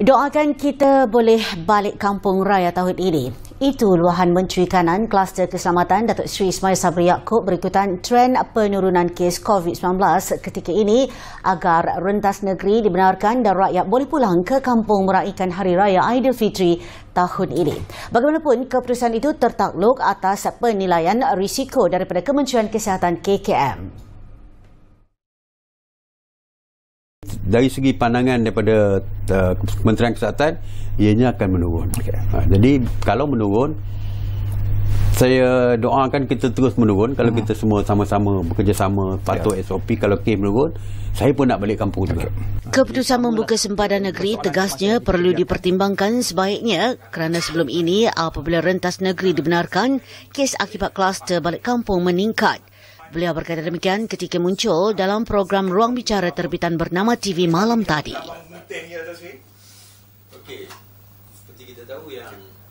Doakan kita boleh balik kampung raya tahun ini. Itu luahan Menteri Kanan Kluster Keselamatan Datuk Seri Ismail Sabri Yaakob berikutan tren penurunan kes COVID-19 ketika ini agar rentas negeri dibenarkan dan rakyat boleh pulang ke kampung meraihkan Hari Raya Aidilfitri tahun ini. Bagaimanapun, keputusan itu tertakluk atas penilaian risiko daripada Kementerian Kesihatan KKM. dari segi pandangan daripada uh, Kementerian Kesihatan ianya akan menurun. Okay. Ha, jadi kalau menurun saya doakan kita terus menurun kalau uh kita semua sama-sama bekerjasama patuh yeah. SOP kalau kes menurun saya pun nak balik kampung juga. Keputusan membuka sempadan negeri tegasnya perlu dipertimbangkan sebaiknya kerana sebelum ini apabila rentas negeri dibenarkan kes akibat kluster balik kampung meningkat. Beliau berkata demikian ketika muncul dalam program Ruang Bicara terbitan bernama TV Malam tadi. Okey. Seperti kita tahu yang